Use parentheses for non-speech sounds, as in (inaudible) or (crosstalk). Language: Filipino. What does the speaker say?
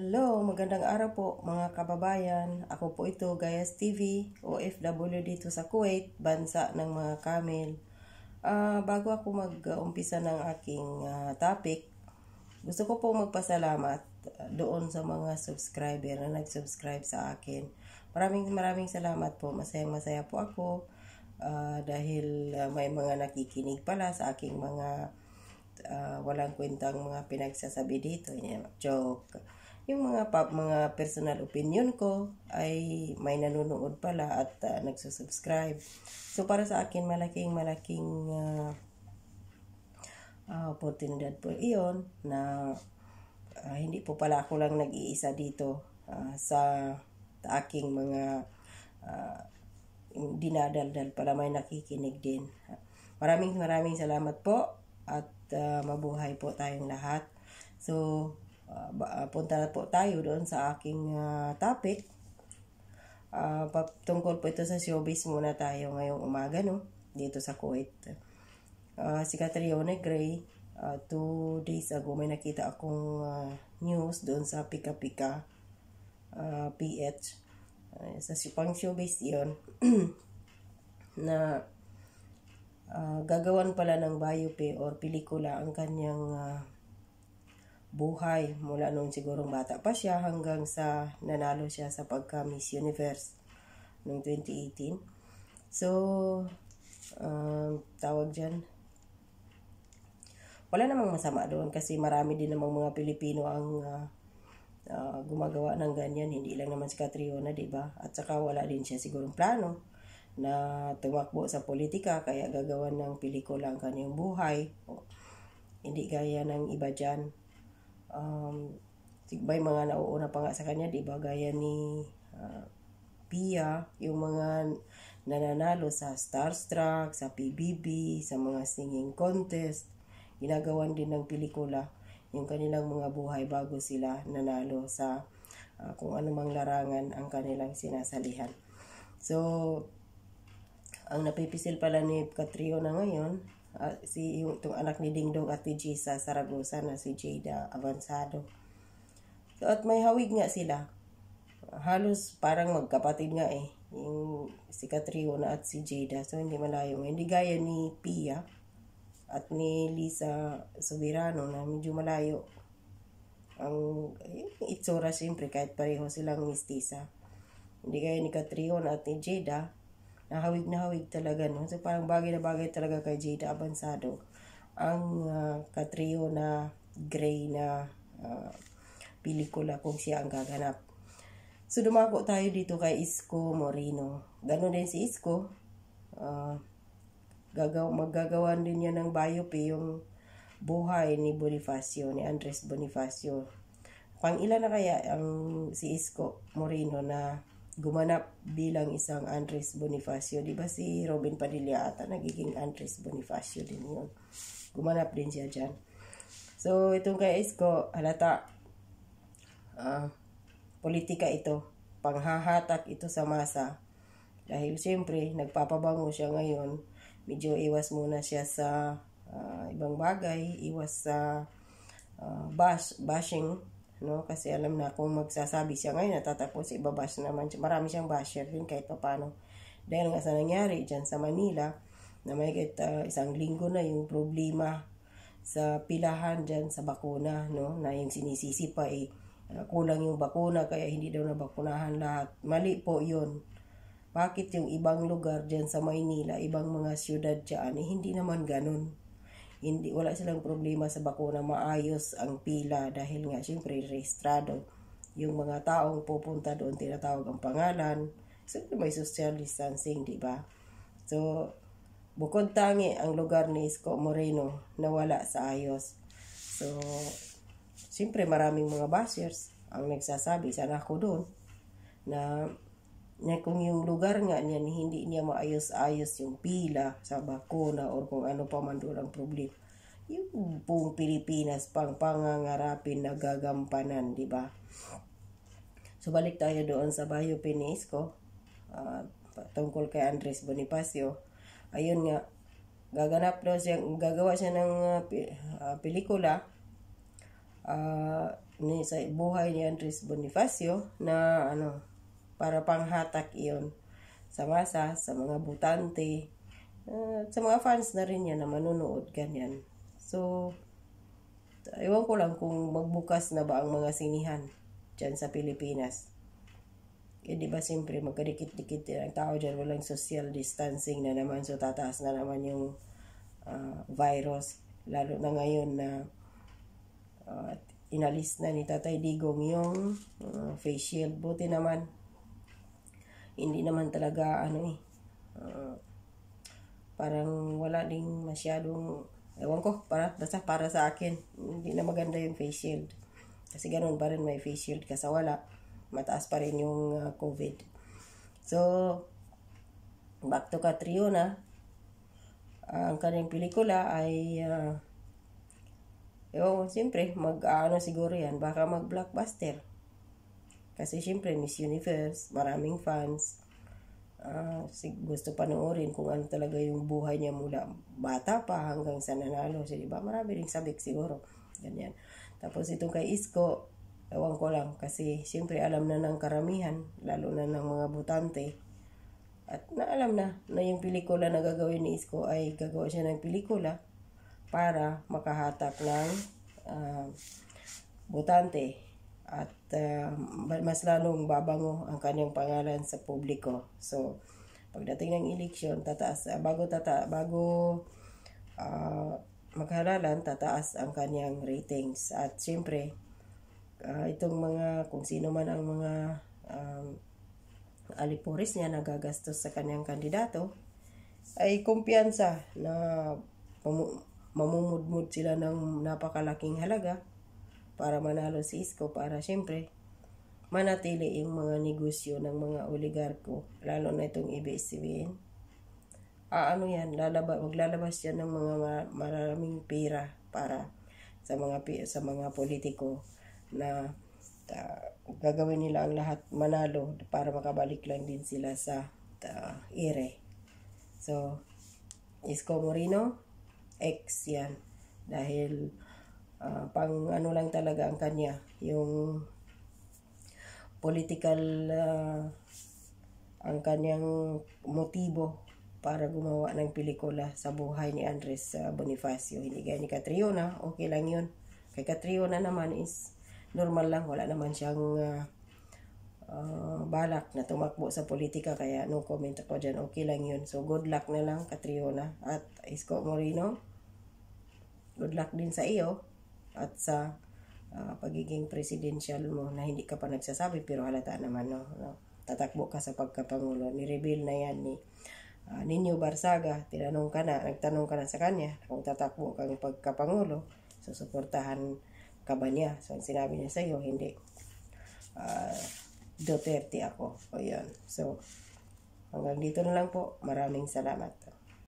Hello, magandang araw po mga kababayan. Ako po ito, Gayas TV, OFW dito sa Kuwait, bansa ng mga kamil. Uh, ah, bago ako mag-umpisa ng aking uh, topic, gusto ko po magpasalamat doon sa mga subscriber na nag-subscribe sa akin. Maraming maraming salamat po. Masayang masaya po ako uh, dahil uh, may mga nakikinig pala sa aking mga uh, walang kwentang mga pinagsasabi dito. Joke yung mga pa, mga personal opinion ko ay may nanonood pala at uh, ah, nagsusubscribe. So para sa akin malaking malaking uh, uh, oportunidad po iyon na uh, hindi po pala ako lang nag-iisa dito uh, sa aking mga uh, dinadaldal pala may nakikinig din. Maraming maraming salamat po at uh, mabuhay po tayong lahat. So, uh, punta na po tayo doon sa aking uh, topic. Uh, tungkol po ito sa showbiz muna tayo ngayong umaga, no? Dito sa Kuwait. Uh, si Catriona Gray, uh, two days ago may nakita akong uh, news doon sa Pika Pika uh, PH. Uh, sa pang showbiz yon (clears throat) na uh, gagawan pala ng biopic or pelikula ang kanyang uh, buhay mula noon sigurong bata pa siya hanggang sa nanalo siya sa pagka Miss Universe noong 2018. So, uh, tawag dyan, wala namang masama doon kasi marami din namang mga Pilipino ang uh, uh, gumagawa ng ganyan. Hindi lang naman si Catriona, di ba? At saka wala din siya sigurong plano na tumakbo sa politika kaya gagawan ng pelikula ang kanyang buhay. O, hindi gaya ng iba dyan um, may mga nauuna pa nga sa kanya, di ba? Gaya ni uh, Pia, yung mga nananalo sa Starstruck, sa PBB, sa mga singing contest. Ginagawan din ng pelikula yung kanilang mga buhay bago sila nanalo sa uh, kung anumang larangan ang kanilang sinasalihan. So, ang napipisil pala ni Katrina ngayon uh, si itong anak ni Dingdong at ni G sa Saragosa na si Jada Avanzado. So, at may hawig nga sila. Halos parang magkapatid nga eh. Yung si Catriona at si Jada. So hindi malayo. Hindi gaya ni Pia at ni Lisa Soberano na medyo malayo. Ang itsura siyempre kahit pareho silang mistisa. Hindi gaya ni Catriona at ni Jada Nahawig na hawig talaga, no? So, parang bagay na bagay talaga kay Jada Abansado ang uh, katrio na gray na uh, pelikula kung siya ang gaganap. So, dumako tayo dito kay Isko Moreno. ganun din si Isko. Uh, gagaw maggagawan din niya ng biopic yung buhay ni Bonifacio, ni Andres Bonifacio. Pang ilan na kaya ang si Isko Moreno na gumanap bilang isang Andres Bonifacio. Di ba si Robin Padilla ata nagiging Andres Bonifacio din yun. Gumanap din siya dyan. So, itong kay Isko, halata, uh, politika ito. Panghahatak ito sa masa. Dahil siyempre, nagpapabango siya ngayon. Medyo iwas muna siya sa uh, ibang bagay. Iwas sa uh, bash, bashing No? Kasi alam na kung magsasabi siya ngayon, natatapos ibabash naman siya. Marami siyang basher din kahit papano. Dahil nga sa nangyari dyan sa Manila, na may uh, isang linggo na yung problema sa pilahan dyan sa bakuna, no? na yung sinisisi pa eh, uh, kulang yung bakuna kaya hindi daw nabakunahan lahat. Mali po yun. Bakit yung ibang lugar dyan sa Maynila, ibang mga siyudad dyan, eh, hindi naman ganun hindi wala silang problema sa bakuna maayos ang pila dahil nga syempre rehistrado yung mga taong pupunta doon tinatawag ang pangalan so may social distancing di ba so bukod tangi ang lugar ni Isko Moreno na wala sa ayos so syempre maraming mga bashers ang nagsasabi sana ako doon na niya kung yung lugar nga niya hindi niya maayos-ayos yung pila sa bakuna or kung ano pa man doon ang problema yung buong Pilipinas pang pangangarapin na gagampanan di ba so balik tayo doon sa Bayo Pinisco uh, ah, tungkol kay Andres Bonifacio ayun nga gaganap daw siya gagawa siya ng uh, uh, pelikula uh, ni sa buhay ni Andres Bonifacio na ano para panghatak iyon sa masa, sa mga butante, uh, sa mga fans na rin yan na manunood ganyan. So, ewan ko lang kung magbukas na ba ang mga sinihan dyan sa Pilipinas. Eh, di ba siyempre magkadikit-dikit din ang tao dyan, walang social distancing na naman, so tataas na naman yung uh, virus. Lalo na ngayon na uh, inalis na ni Tatay Digong yung uh, face shield. Buti naman, hindi naman talaga ano eh. Uh, parang wala ding masyadong ewan ko, para, basta para sa akin. Hindi na maganda yung face shield. Kasi ganun pa rin may face shield kasi wala. Mataas pa rin yung uh, COVID. So, back to Catriona. Uh, ah, ang kanyang pelikula ay uh, ewan ko, siyempre, mag-ano siguro yan. Baka mag-blockbuster. Kasi syempre, Miss Universe, maraming fans. Uh, gusto panoorin kung ano talaga yung buhay niya mula bata pa hanggang sa nanalo siya, diba? ba? Marami rin sabik siguro. Ganyan. Tapos itong kay Isko, ewan ko lang kasi syempre alam na ng karamihan, lalo na ng mga butante. At naalam na na yung pelikula na gagawin ni Isko ay gagawa siya ng pelikula para makahatak ng uh, butante at uh, mas lalong babango ang kanyang pangalan sa publiko. So, pagdating ng eleksyon, tataas, uh, bago, tata, bago uh, maghalalan, tataas ang kanyang ratings. At siyempre, uh, itong mga, kung sino man ang mga um, alipuris niya na gagastos sa kanyang kandidato, ay kumpiyansa na mamumudmud sila ng napakalaking halaga para manalo si Isko para siyempre manatili yung mga negosyo ng mga oligarko, lalo na itong ibig sabihin. Ah, ano yan, lalaba, maglalabas yan ng mga maraming pera para sa mga sa mga politiko na uh, gagawin nila ang lahat manalo para makabalik lang din sila sa uh, ire. So, Isko Moreno, ex yan. Dahil uh, pang ano lang talaga ang kanya yung political uh, ang kanyang motibo para gumawa ng pelikula sa buhay ni Andres uh, Bonifacio. Hindi gaya ni Catriona, okay lang yun. Kay Catriona naman is normal lang, wala naman siyang uh, uh, balak na tumakbo sa politika, kaya no comment ako dyan, okay lang yun. So good luck na lang Catriona at Isko Moreno. Good luck din sa iyo at sa uh, pagiging presidential mo na hindi ka pa nagsasabi pero halata naman no, no? tatakbo ka sa pagkapangulo ni-reveal na yan ni uh, Ninyo Barsaga tinanong ka na nagtanong ka na sa kanya kung tatakbo kang pagkapangulo susuportahan ka ba niya so sinabi niya sa iyo hindi uh, Duterte ako o yun so hanggang dito na lang po maraming salamat